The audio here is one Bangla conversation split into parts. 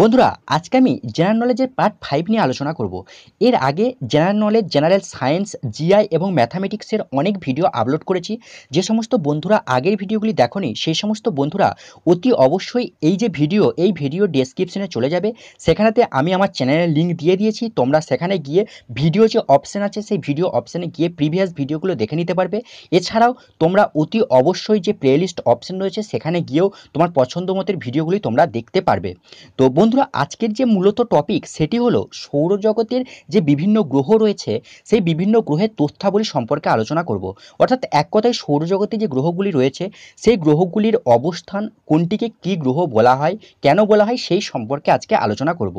বন্ধুরা আজকে আমি জেনারেল নলেজের পার্ট ফাইভ নিয়ে আলোচনা করব এর আগে general knowledge general science GI এবং ম্যাথামেটিক্সের অনেক ভিডিও আপলোড করেছি যে সমস্ত বন্ধুরা আগের ভিডিওগুলি দেখনি সেই সমস্ত বন্ধুরা অতি অবশ্যই এই যে ভিডিও এই ভিডিও ডেসক্রিপশনে চলে যাবে সেখানেতে আমি আমার চ্যানেলের লিঙ্ক দিয়ে দিয়েছি তোমরা সেখানে গিয়ে ভিডিও যে অপশান আছে সেই ভিডিও অপশানে গিয়ে প্রিভিয়াস ভিডিওগুলো দেখে নিতে পারবে এছাড়াও তোমরা অতি অবশ্যই যে প্লেলিস্ট অপশান রয়েছে সেখানে গিয়েও তোমার পছন্দ মতের ভিডিওগুলি তোমরা দেখতে পারবে তো বন্ধুরা আজকের যে মূলত টপিক সেটি হলো সৌরজগতের যে বিভিন্ন গ্রহ রয়েছে সেই বিভিন্ন গ্রহের তথ্যাবলী সম্পর্কে আলোচনা করব অর্থাৎ এক কথায় সৌরজগতে যে গ্রহগুলি রয়েছে সেই গ্রহগুলির অবস্থান কোনটিকে কি গ্রহ বলা হয় কেন বলা হয় সেই সম্পর্কে আজকে আলোচনা করব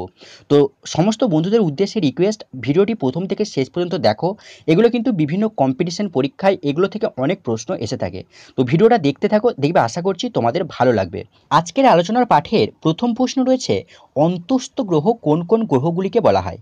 তো সমস্ত বন্ধুদের উদ্দেশ্যে রিকোয়েস্ট ভিডিওটি প্রথম থেকে শেষ পর্যন্ত দেখো এগুলো কিন্তু বিভিন্ন কম্পিটিশন পরীক্ষায় এগুলো থেকে অনেক প্রশ্ন এসে থাকে তো ভিডিওটা দেখতে থাকো দেখবে আশা করছি তোমাদের ভালো লাগবে আজকের আলোচনার পাঠের প্রথম প্রশ্ন রয়েছে অন্তস্থ গ্রহ কোন কোন গ্রহগুলিকে বলা হয়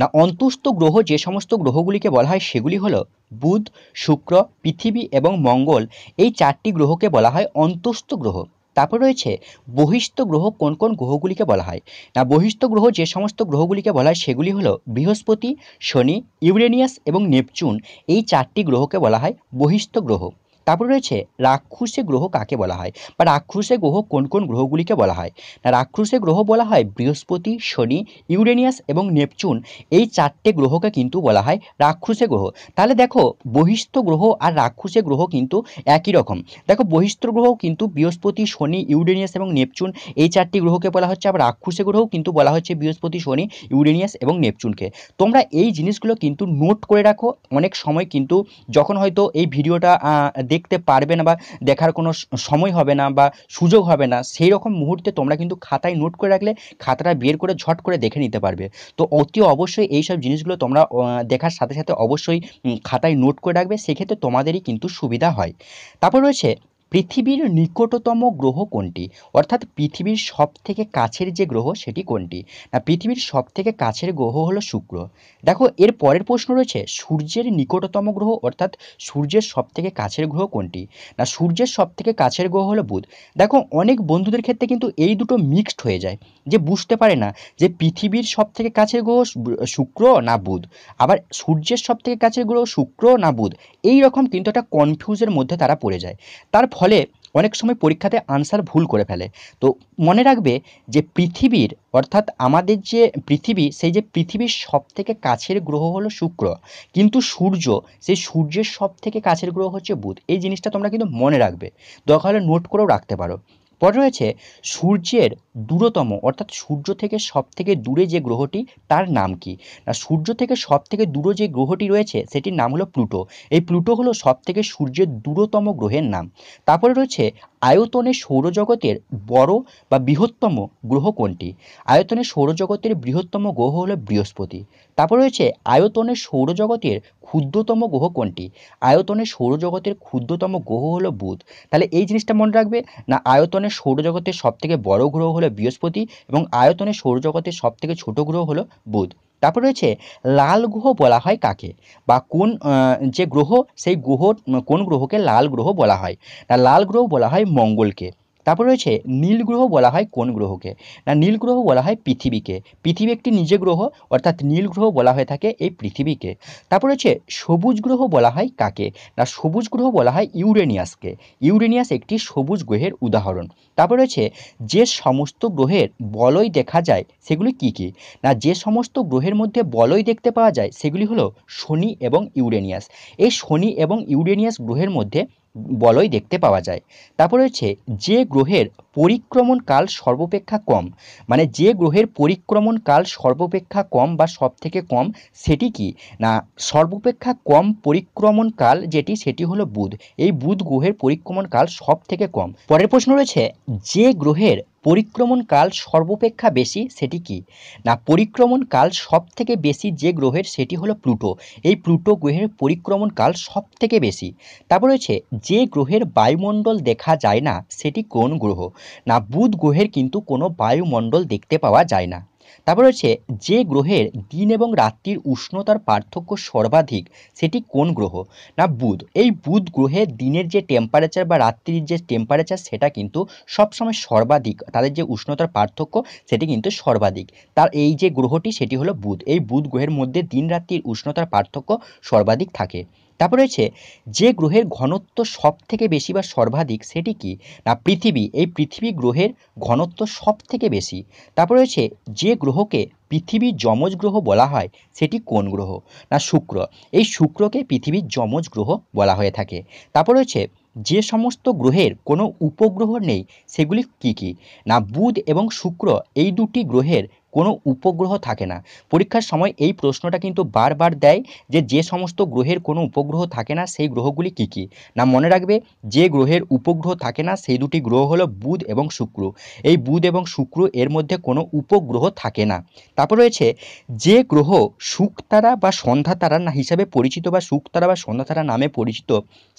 না অন্তস্থ গ্রহ যে সমস্ত গ্রহগুলিকে বলা হয় সেগুলি হলো বুধ শুক্র পৃথিবী এবং মঙ্গল এই চারটি গ্রহকে বলা হয় অন্তস্থ গ্রহ তারপর রয়েছে বহিষ্ঠ গ্রহ কোন কোন গ্রহগুলিকে বলা হয় না বহিস্থ গ্রহ যে সমস্ত গ্রহগুলিকে বলা হয় সেগুলি হলো বৃহস্পতি শনি ইউরেনিয়াস এবং নেপচুন এই চারটি গ্রহকে বলা হয় বহিষ্ঠ গ্রহ তারপর রয়েছে রাক্ষুসে গ্রহ কাকে বলা হয় বা রাক্ষুসে গ্রহ কোন কোন গ্রহগুলিকে বলা হয় না রাক্ষুসে গ্রহ বলা হয় বৃহস্পতি শনি ইউরেনিয়াস এবং নেপচুন এই চারটে গ্রহকে কিন্তু বলা হয় রাক্ষুসে গ্রহ তাহলে দেখো বহিষ্ঠ গ্রহ আর রাক্ষুসে গ্রহ কিন্তু একই রকম দেখো বহিষ্ঠ গ্রহ কিন্তু বৃহস্পতি শনি ইউরেনিয়াস এবং নেপচুন এই চারটি গ্রহকে বলা হচ্ছে আবার রাক্ষুসে গ্রহও কিন্তু বলা হচ্ছে বৃহস্পতি শনি ইউরেনিয়াস এবং নেপচুনকে তোমরা এই জিনিসগুলো কিন্তু নোট করে রাখো অনেক সময় কিন্তু যখন হয়তো এই ভিডিওটা দেখ দেখতে পারবে না বা দেখার কোনো সময় হবে না বা সুযোগ হবে না সেই রকম মুহূর্তে তোমরা কিন্তু খাতায় নোট করে রাখলে খাতাটা বের করে ঝট করে দেখে নিতে পারবে তো অতি অবশ্যই এই সব জিনিসগুলো তোমরা দেখার সাথে সাথে অবশ্যই খাতায় নোট করে রাখবে সেক্ষেত্রে তোমাদেরই কিন্তু সুবিধা হয় তারপর রয়েছে পৃথিবীর নিকটতম গ্রহ কোনটি অর্থাৎ পৃথিবীর সবথেকে কাছের যে গ্রহ সেটি কোনটি না পৃথিবীর সবথেকে কাছের গ্রহ হলো শুক্র দেখো এর পরের প্রশ্ন রয়েছে সূর্যের নিকটতম গ্রহ অর্থাৎ সূর্যের সবথেকে কাছের গ্রহ কোনটি না সূর্যের সবথেকে কাছের গ্রহ হলো বুধ দেখো অনেক বন্ধুদের ক্ষেত্রে কিন্তু এই দুটো মিক্সড হয়ে যায় যে বুঝতে পারে না যে পৃথিবীর সবথেকে কাছের গ্রহ শুক্র না বুধ আবার সূর্যের সবথেকে কাছের গ্রহ শুক্র না বুধ এই রকম কিন্তু একটা কনফিউজের মধ্যে তারা পড়ে যায় তার ফলে অনেক সময় পরীক্ষাতে আনসার ভুল করে ফেলে তো মনে রাখবে যে পৃথিবীর অর্থাৎ আমাদের যে পৃথিবী সেই যে পৃথিবীর সবথেকে কাছের গ্রহ হলো শুক্র কিন্তু সূর্য সেই সূর্যের সব থেকে কাছের গ্রহ হচ্ছে বুধ এই জিনিসটা তোমরা কিন্তু মনে রাখবে দরকার হলে নোট করেও রাখতে পারো পর রয়েছে সূর্যের দূরতম অর্থাৎ সূর্য থেকে সব থেকে দূরে যে গ্রহটি তার নাম কি না সূর্য থেকে সব থেকে দূরে যে গ্রহটি রয়েছে সেটির নাম হলো প্লুটো এই প্লুটো হলো সব থেকে সূর্যের দূরতম গ্রহের নাম তারপরে রয়েছে আয়তনে সৌরজগতের বড় বা বৃহত্তম গ্রহ কোনটি আয়তনে সৌরজগতের বৃহত্তম গ্রহ হলো বৃহস্পতি তারপর রয়েছে আয়তনে সৌরজগতের ক্ষুদ্রতম গ্রহ কোনটি আয়তনে সৌরজগতের ক্ষুদ্রতম গ্রহ হলো বুধ তাহলে এই জিনিসটা মনে রাখবে না আয়তনে সৌরজগতের সবথেকে বড় গ্রহ হলো বৃহস্পতি এবং আয়তনে সৌরজগতের সবথেকে ছোট গ্রহ হলো বুধ তারপর রয়েছে লাল গ্রহ বলা হয় কাকে বা কোন যে গ্রহ সেই গ্রহ কোন গ্রহকে লাল গ্রহ বলা হয় লাল গ্রহ বলা হয় মঙ্গলকে তারপর রয়েছে নীল গ্রহ বলা হয় কোন গ্রহকে না নীল গ্রহ বলা হয় পৃথিবীকে পৃথিবী একটি নিজে গ্রহ অর্থাৎ নীল গ্রহ বলা হয়ে থাকে এই পৃথিবীকে তারপর রয়েছে সবুজ গ্রহ বলা হয় কাকে না সবুজ গ্রহ বলা হয় ইউরেনিয়াসকে ইউরেনিয়াস একটি সবুজ গ্রহের উদাহরণ তারপর রয়েছে যে সমস্ত গ্রহের বলয় দেখা যায় সেগুলি কি কি না যে সমস্ত গ্রহের মধ্যে বলয় দেখতে পাওয়া যায় সেগুলি হলো শনি এবং ইউরেনিয়াস এই শনি এবং ইউরেনিয়াস গ্রহের মধ্যে বলয় দেখতে পাওয়া যায় তারপর রয়েছে যে গ্রহের পরিক্রমণ কাল সর্বাপেক্ষা কম মানে যে গ্রহের পরিক্রমণ কাল সর্বাপেক্ষা কম বা সব থেকে কম সেটি কি না সর্বাপেক্ষা কম পরিক্রমণ কাল যেটি সেটি হলো বুধ এই বুধ গ্রহের পরিক্রমণ কাল সব থেকে কম পরের প্রশ্ন রয়েছে যে গ্রহের পরিক্রমণ কাল সর্বাপেক্ষা বেশি সেটি কি না পরিক্রমণ কাল সব থেকে বেশি যে গ্রহের সেটি হলো প্লুটো এই প্লুটো গ্রহের পরিক্রমণ কাল সব থেকে বেশি তারপর রয়েছে যে গ্রহের বায়ুমণ্ডল দেখা যায় না সেটি কোন গ্রহ না বুধ গ্রহের কিন্তু কোনো বায়ুমণ্ডল দেখতে পাওয়া যায় না তারপর হচ্ছে যে গ্রহের দিন এবং রাত্রির উষ্ণতার পার্থক্য সর্বাধিক সেটি কোন গ্রহ না বুধ এই বুধ গ্রহে দিনের যে টেম্পারেচার বা রাত্রির যে টেম্পারেচার সেটা কিন্তু সবসময় সর্বাধিক তাদের যে উষ্ণতার পার্থক্য সেটি কিন্তু সর্বাধিক তার এই যে গ্রহটি সেটি হলো বুধ এই বুধ গ্রহের মধ্যে দিন রাত্রির উষ্ণতার পার্থক্য সর্বাধিক থাকে তারপর রয়েছে যে গ্রহের ঘনত্ব সব থেকে বেশি বা সর্বাধিক সেটি কি না পৃথিবী এই পৃথিবী গ্রহের ঘনত্ব সব থেকে বেশি তারপর রয়েছে যে গ্রহকে পৃথিবীর যমজ গ্রহ বলা হয় সেটি কোন গ্রহ না শুক্র এই শুক্রকে পৃথিবীর যমজ গ্রহ বলা হয়ে থাকে তারপর রয়েছে যে সমস্ত গ্রহের কোনো উপগ্রহ নেই সেগুলি কি কি না বুধ এবং শুক্র এই দুটি গ্রহের কোনো উপগ্রহ থাকে না পরীক্ষার সময় এই প্রশ্নটা কিন্তু বারবার দেয় যে যে সমস্ত গ্রহের কোনো উপগ্রহ থাকে না সেই গ্রহগুলি কি কি না মনে রাখবে যে গ্রহের উপগ্রহ থাকে না সেই দুটি গ্রহ হলো বুধ এবং শুক্র এই বুধ এবং শুক্র এর মধ্যে কোনো উপগ্রহ থাকে না তারপর রয়েছে যে গ্রহ শুকতারা বা সন্ধ্যা তারা না হিসাবে পরিচিত বা শুকতারা বা সন্ধ্যা তারা নামে পরিচিত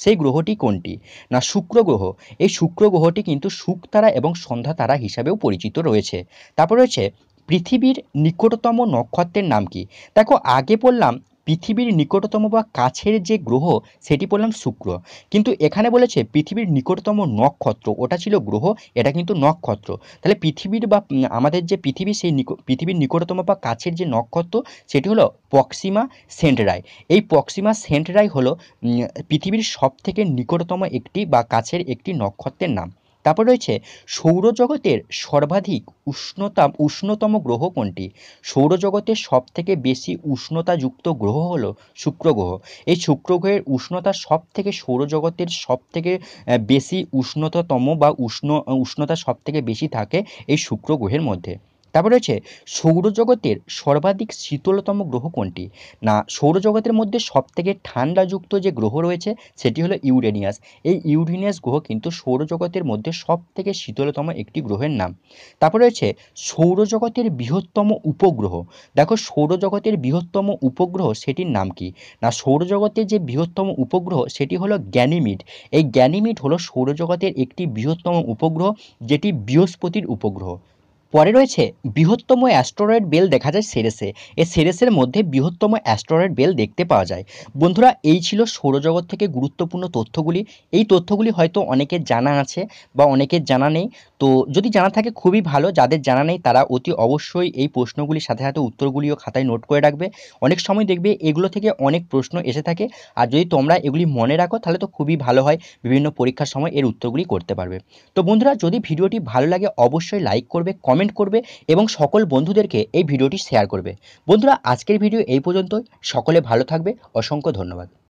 সেই গ্রহটি কোনটি না শুক্র গ্রহ এই শুক্র গ্রহটি কিন্তু শুকতারা এবং সন্ধ্যা তারা হিসাবেও পরিচিত রয়েছে তারপর রয়েছে পৃথিবীর নিকটতম নক্ষত্রের নাম কি দেখো আগে বললাম পৃথিবীর নিকটতম বা কাছের যে গ্রহ সেটি বললাম শুক্র কিন্তু এখানে বলেছে পৃথিবীর নিকটতম নক্ষত্র ওটা ছিল গ্রহ এটা কিন্তু নক্ষত্র তাহলে পৃথিবীর বা আমাদের যে পৃথিবী সেই পৃথিবীর নিকটতম বা কাছের যে নক্ষত্র সেটি হলো পক্সিমা সেন্টরাই এই পক্সিমা সেন্টরাই হলো পৃথিবীর সবথেকে নিকটতম একটি বা কাছের একটি নক্ষত্রের নাম তারপর রয়েছে সৌরজগতের সর্বাধিক উষ্ণতা উষ্ণতম গ্রহ কোনটি সৌরজগতের সবথেকে বেশি উষ্ণতাযুক্ত গ্রহ হল শুক্র গ্রহ এই শুক্র গ্রহের উষ্ণতা সব থেকে সৌরজগতের সবথেকে বেশি উষ্ণততম বা উষ্ণ উষ্ণতা সব থেকে বেশি থাকে এই শুক্র গ্রহের মধ্যে তারপর রয়েছে সৌরজগতের সর্বাধিক শীতলতম গ্রহ কোনটি না সৌরজগতের মধ্যে সবথেকে ঠান্ডাযুক্ত যে গ্রহ রয়েছে সেটি হলো ইউরেনিয়াস এই ইউরেনিয়াস গ্রহ কিন্তু সৌরজগতের মধ্যে সবথেকে শীতলতম একটি গ্রহের নাম তারপর রয়েছে সৌরজগতের বৃহত্তম উপগ্রহ দেখো সৌরজগতের বৃহত্তম উপগ্রহ সেটির নাম কি না সৌরজগতের যে বৃহত্তম উপগ্রহ সেটি হলো জ্ঞানিমিট এই জ্ঞানিমিট হলো সৌরজগতের একটি বৃহত্তম উপগ্রহ যেটি বৃহস্পতির উপগ্রহ পরে রয়েছে বৃহত্তম অ্যাস্ট্রয়েড বেল দেখা যায় সেরেসে এ সেরেসের মধ্যে বৃহত্তম অ্যাস্ট্রয়েড বেল দেখতে পাওয়া যায় বন্ধুরা এই ছিল সৌরজগৎ থেকে গুরুত্বপূর্ণ তথ্যগুলি এই তথ্যগুলি হয়তো অনেকের জানা আছে বা অনেকের জানা নেই তো যদি জানা থাকে খুবই ভালো যাদের জানা নেই তারা অতি অবশ্যই এই প্রশ্নগুলির সাথে সাথে উত্তরগুলিও খাতায় নোট করে রাখবে অনেক সময় দেখবে এগুলো থেকে অনেক প্রশ্ন এসে থাকে আর যদি তোমরা এগুলি মনে রাখো তাহলে তো খুবই ভালো হয় বিভিন্ন পরীক্ষার সময় এর উত্তরগুলি করতে পারবে তো বন্ধুরা যদি ভিডিওটি ভালো লাগে অবশ্যই লাইক করবে কমেন্ট কমেন্ট করবে এবং সকল বন্ধুদেরকে এই ভিডিওটি শেয়ার করবে বন্ধুরা আজকের ভিডিও এই পর্যন্ত সকলে ভালো থাকবে অসংখ্য ধন্যবাদ